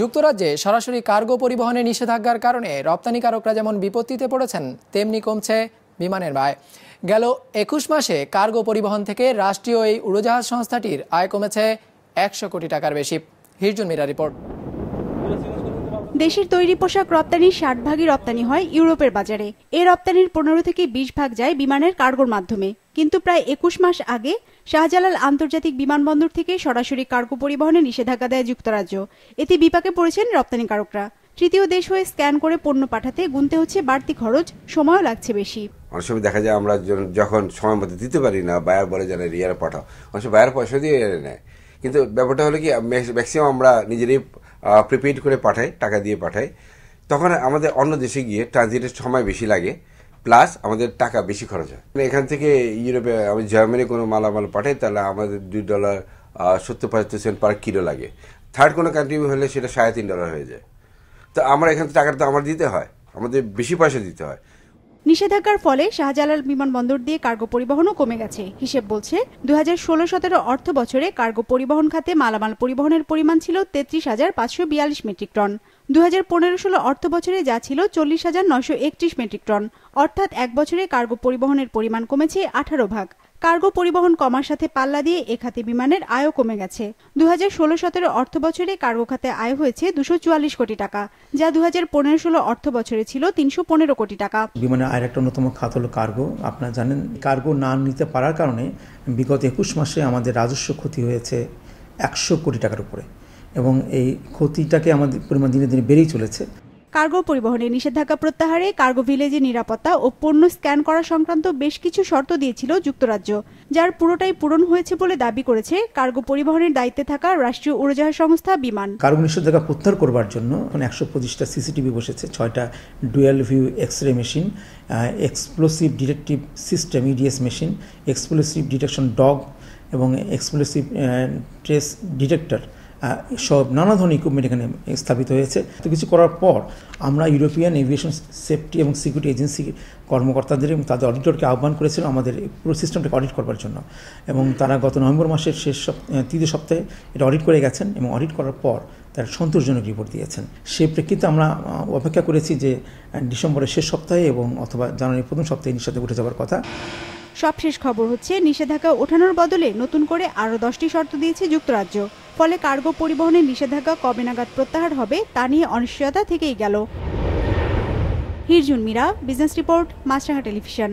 যুক্তরাজ্যে সরাসরি কার্গো পরিবহনে নিষেধাজ্ঞার কারণে রপ্তানিকারকরা যেমন বিপত্তিতে পড়েছেন তেমনি কমছে বিমানের ব্যয় গেল একুশ মাসে কার্গো পরিবহন থেকে রাষ্ট্রীয় এই উড়োজাহাজ সংস্থাটির আয় কমেছে একশো কোটি টাকার বেশি হিরজুন মিরা রিপোর্ট দেশের তৈরি পোশাক রপ্তানির ষাট ভাগই রপ্তানি হয় ইউরোপের বাজারে এ রপ্তানির পনেরো থেকে বিশ ভাগ যায় বিমানের কার্গোর মাধ্যমে কিন্তু প্রায় একুশ মাস আগে শাহজালাল আন্তর্জাতিক বিমানবন্দর থেকে সরাসরি কার্গো পরিবহনে নিষেধাজ্ঞা দেয় যুক্তরাজ্য এতে বিপাকে পড়েছেন রপ্তানিকারকরা তৃতীয় দেশ হয়ে স্ক্যান করে পণ্য পাঠাতে গুনতে হচ্ছে বাড়তি খরচ সময়ও লাগছে বেশি অনেক সময় দেখা যায় আমরা যখন সময় মতো দিতে পারি না বায়ার বলে জানে রিয়ার পাঠাও অনেক সময় বায়ার পয়সা দিয়ে নেয় কিন্তু ব্যাপারটা হলো কি ম্যাক্সিমাম আমরা নিজেরই প্রিপেড করে পাঠায় টাকা দিয়ে পাঠায় তখন আমাদের অন্য দেশে গিয়ে ট্রানজিটের সময় বেশি লাগে প্লাস আমাদের টাকা বেশি খরচ হয় মানে এখান থেকে ইউরোপে আমি জার্মানি কোনো মালামাল পাঠাই তাহলে আমাদের দুই ডলার সত্তর পঁচাত্তর সেন্ট পার কিলো লাগে থার্ড কোনো কান্ট্রি হলে সেটা সাড়ে তিন ডলার হয়ে যায় তো আমার এখান থেকে টাকাটা তো আমার দিতে হয় আমাদের বেশি পয়সা দিতে হয় নিষেধাজ্ঞার ফলে শাহজালাল বিমানবন্দর দিয়ে কার্গো পরিবহনও কমে গেছে হিসেব বলছে দু হাজার ষোলো সতেরো অর্থ বছরে কার্গো পরিবহন খাতে মালামাল পরিবহনের পরিমাণ ছিল তেত্রিশ হাজার পাঁচশো বিয়াল্লিশ মেট্রিক টন দু হাজার পনেরো ষোলো অর্থ বছরে যা ছিল চল্লিশ হাজার নয়শো একত্রিশ মেট্রিক টন অর্থাৎ এক বছরে কার্গো পরিবহনের পরিমাণ কমেছে আঠারো ভাগ কার্গো পরিবহন কমার সাথে পাল্লা দিয়ে এ খাতে বিমানের আয়ও কমে গেছে দু হাজার ষোলো সতেরো অর্থ বছরে কার্গো খাতে আয় হয়েছে দুশো চুয়াল্লিশ কোটি টাকা যা দু হাজার পনেরো ষোলো অর্থ বছরে ছিল তিনশো পনেরো কোটি টাকা বিমানের আয়ের একটা অন্যতম খাত হলো কার্গো আপনারা জানেন কার্গো না নিতে পারার কারণে বিগত একুশ মাসে আমাদের রাজস্ব ক্ষতি হয়েছে একশো কোটি টাকার উপরে এবং এই ক্ষতিটাকে আমাদের পরিমাণ দিনে দিনে বেড়েই চলেছে কার্গো পরিবহনে নিষেধাজ্ঞা প্রত্যাহারে কার্গো ভিলেজে নিরাপত্তা ও পণ্য স্ক্যান করা সংক্রান্ত বেশ কিছু শর্ত দিয়েছিল যুক্তরাজ্য যার পুরোটাই পূরণ হয়েছে বলে দাবি করেছে কার্গো পরিবহনের দায়িত্বে থাকা রাষ্ট্রীয় উড়োজাহাজ সংস্থা বিমান কার্গো নিষেধাজ্ঞা প্রত্যাহার করবার জন্য এখন একশো পঁচিশটা সিসিটিভি বসেছে ছয়টা dual view X ray machine explosive detective system EDS e machine explosive detection dog এবং এক্সপ্লোসিভ ট্রেস ডিটেক্টর সব নানা ধরনের ইকুইপমেন্ট এখানে স্থাপিত হয়েছে তো কিছু করার পর আমরা ইউরোপিয়ান এভিয়েশন সেফটি এবং সিকিউরিটি এজেন্সি কর্মকর্তাদের এবং তাদের অডিটরকে আহ্বান করেছিল আমাদের পুরো সিস্টেমটাকে অডিট করবার জন্য এবং তারা গত নভেম্বর মাসের শেষ তৃতীয় সপ্তাহে এটা অডিট করে গেছেন এবং অডিট করার পর তারা সন্তোষজনক রিপোর্ট দিয়েছেন সেই প্রেক্ষিতে আমরা অপেক্ষা করেছি যে ডিসেম্বরের শেষ সপ্তাহে এবং অথবা জানুয়ারির প্রথম সপ্তাহে নিঃসাদে উঠে যাওয়ার কথা সবশেষ খবর হচ্ছে নিষেধাজ্ঞা ওঠানোর বদলে নতুন করে আরও দশটি শর্ত দিয়েছে যুক্তরাজ্য ফলে কার্গো পরিবহনে নিষেধাজ্ঞা কবে নাগাদ প্রত্যাহার হবে তা নিয়ে অনিশ্চয়তা থেকেই গেল হিরজুন মিরা বিজনেস রিপোর্ট মাছরাঙা টেলিভিশন